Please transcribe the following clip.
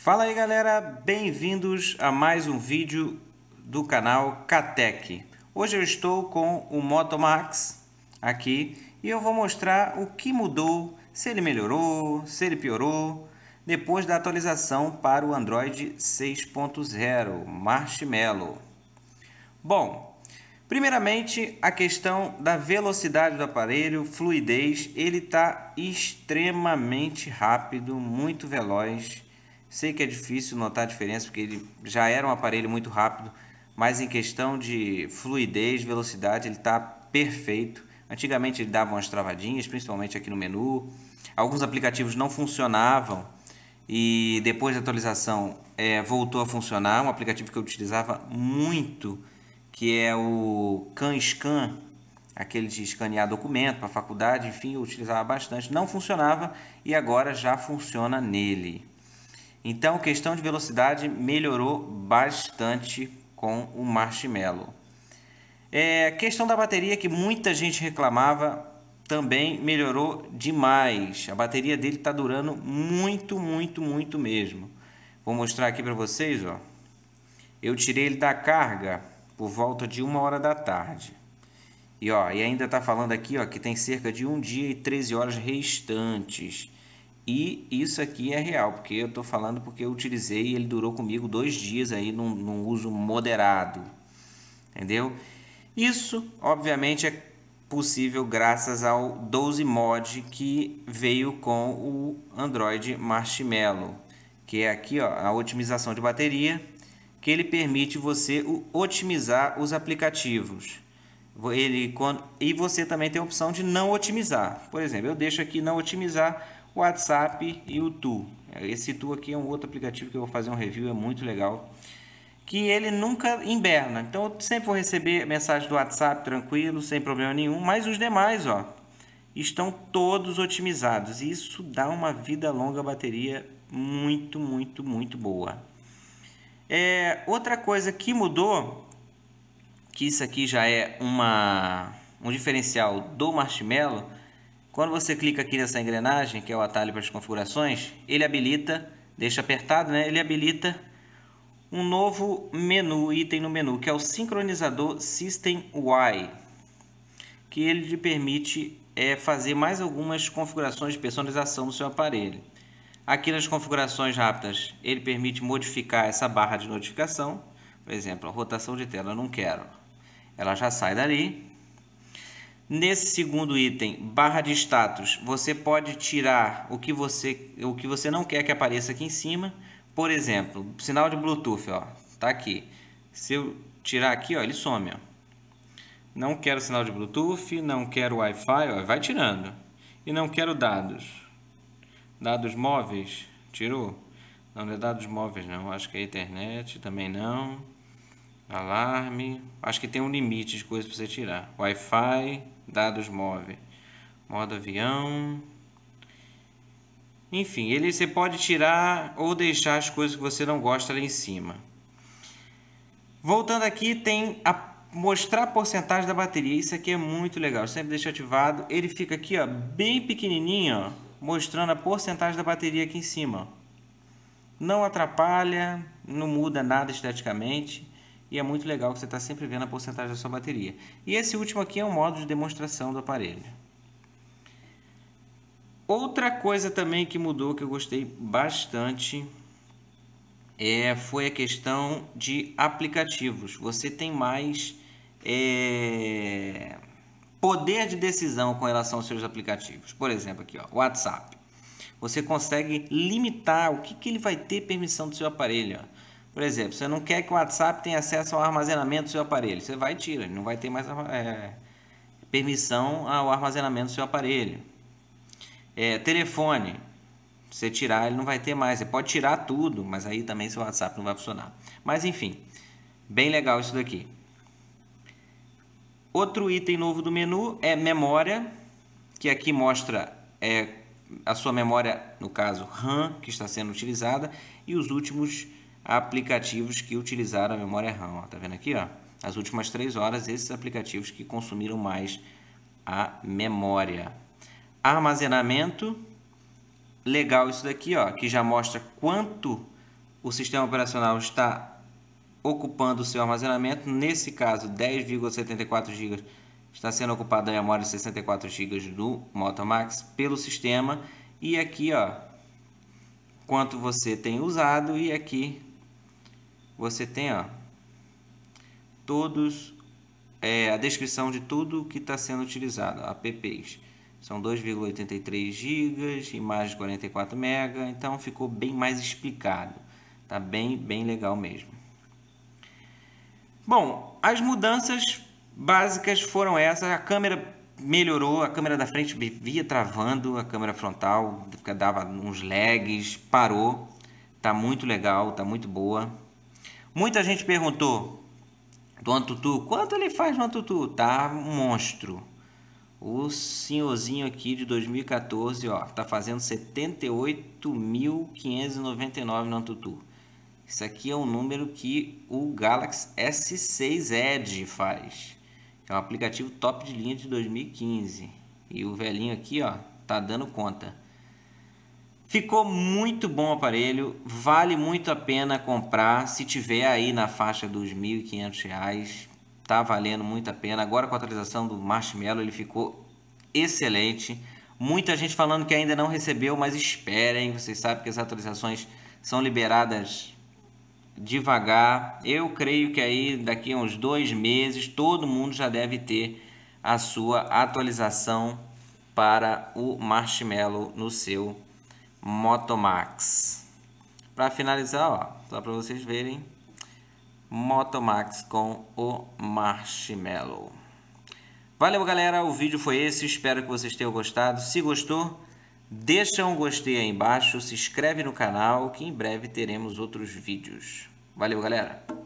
Fala aí galera, bem-vindos a mais um vídeo do canal Catec. Hoje eu estou com o Motomax aqui e eu vou mostrar o que mudou, se ele melhorou, se ele piorou, depois da atualização para o Android 6.0 Marshmallow. Bom, primeiramente a questão da velocidade do aparelho, fluidez, ele está extremamente rápido, muito veloz, Sei que é difícil notar a diferença porque ele já era um aparelho muito rápido, mas em questão de fluidez, velocidade, ele está perfeito. Antigamente ele dava umas travadinhas, principalmente aqui no menu. Alguns aplicativos não funcionavam e depois da atualização é, voltou a funcionar. Um aplicativo que eu utilizava muito, que é o CanScan, aquele de escanear documento para faculdade, enfim, eu utilizava bastante. Não funcionava e agora já funciona nele. Então, questão de velocidade melhorou bastante com o Marshmallow. É, questão da bateria que muita gente reclamava também melhorou demais. A bateria dele está durando muito, muito, muito mesmo. Vou mostrar aqui para vocês, ó. Eu tirei ele da carga por volta de uma hora da tarde. E ó, e ainda está falando aqui, ó, que tem cerca de um dia e 13 horas restantes. E isso aqui é real, porque eu estou falando porque eu utilizei e ele durou comigo dois dias aí num, num uso moderado. Entendeu? Isso, obviamente, é possível graças ao 12 mod que veio com o Android Marshmallow, que é aqui ó, a otimização de bateria, que ele permite você otimizar os aplicativos. Ele, quando, e você também tem a opção de não otimizar. Por exemplo, eu deixo aqui não otimizar WhatsApp e o Tu. Esse Tu aqui é um outro aplicativo que eu vou fazer um review, é muito legal. Que ele nunca inverna. Então eu sempre vou receber mensagem do WhatsApp tranquilo, sem problema nenhum. Mas os demais, ó, estão todos otimizados. E isso dá uma vida longa à bateria muito, muito, muito boa. É, outra coisa que mudou, que isso aqui já é uma, um diferencial do Marshmallow, quando você clica aqui nessa engrenagem, que é o atalho para as configurações, ele habilita, deixa apertado, né? ele habilita um novo menu, item no menu, que é o sincronizador System Y, que ele lhe permite é, fazer mais algumas configurações de personalização do seu aparelho. Aqui nas configurações rápidas, ele permite modificar essa barra de notificação, por exemplo, a rotação de tela eu não quero, ela já sai dali, Nesse segundo item, barra de status, você pode tirar o que você, o que você não quer que apareça aqui em cima. Por exemplo, sinal de Bluetooth, ó, tá aqui. Se eu tirar aqui, ó, ele some, ó. Não quero sinal de Bluetooth, não quero Wi-Fi, ó, vai tirando. E não quero dados. Dados móveis, tirou. Não, não é dados móveis não, acho que é internet, também não alarme, acho que tem um limite de coisas para você tirar. Wi-Fi, dados móveis, modo avião. Enfim, ele você pode tirar ou deixar as coisas que você não gosta lá em cima. Voltando aqui, tem a mostrar a porcentagem da bateria. Isso aqui é muito legal. Eu sempre deixa ativado. Ele fica aqui, ó, bem pequenininho, ó, mostrando a porcentagem da bateria aqui em cima. Não atrapalha, não muda nada esteticamente e é muito legal que você está sempre vendo a porcentagem da sua bateria. E esse último aqui é um modo de demonstração do aparelho. Outra coisa também que mudou que eu gostei bastante é, foi a questão de aplicativos. Você tem mais é, poder de decisão com relação aos seus aplicativos. Por exemplo, aqui, ó, WhatsApp. Você consegue limitar o que, que ele vai ter permissão do seu aparelho. Ó. Por exemplo, você não quer que o WhatsApp tenha acesso ao armazenamento do seu aparelho. Você vai e tira, não vai ter mais é, permissão ao armazenamento do seu aparelho. É, telefone, você tirar, ele não vai ter mais. Você pode tirar tudo, mas aí também seu WhatsApp não vai funcionar. Mas enfim, bem legal isso daqui. Outro item novo do menu é memória, que aqui mostra é, a sua memória, no caso RAM, que está sendo utilizada, e os últimos aplicativos que utilizaram a memória RAM. Ó, tá vendo aqui? Ó? As últimas três horas, esses aplicativos que consumiram mais a memória. Armazenamento, legal isso daqui, ó, que já mostra quanto o sistema operacional está ocupando o seu armazenamento. Nesse caso, 10,74 GB está sendo ocupada a memória de 64 GB do Moto Max pelo sistema. E aqui, ó, quanto você tem usado e aqui você tem ó, todos é, a descrição de tudo que está sendo utilizado, apps. São 2,83 GB, imagem 44 MB, então ficou bem mais explicado. Tá bem, bem legal mesmo. Bom, as mudanças básicas foram essas. A câmera melhorou, a câmera da frente via travando, a câmera frontal dava uns lags, parou. Tá muito legal, tá muito boa. Muita gente perguntou do Antutu, quanto ele faz no Antutu? Tá um monstro. O senhorzinho aqui de 2014, ó, tá fazendo 78.599 no Antutu. Isso aqui é um número que o Galaxy S6 Edge faz. É um aplicativo top de linha de 2015. E o velhinho aqui, ó, tá dando conta. Ficou muito bom o aparelho, vale muito a pena comprar. Se tiver aí na faixa dos R$ 1.500, tá valendo muito a pena. Agora com a atualização do Marshmallow, ele ficou excelente. Muita gente falando que ainda não recebeu, mas esperem, vocês sabem que as atualizações são liberadas devagar. Eu creio que aí daqui a uns dois meses todo mundo já deve ter a sua atualização para o Marshmallow no seu Motomax. Para finalizar, ó, só para vocês verem, Motomax com o Marshmallow. Valeu, galera. O vídeo foi esse. Espero que vocês tenham gostado. Se gostou, deixa um gostei aí embaixo. Se inscreve no canal, que em breve teremos outros vídeos. Valeu, galera.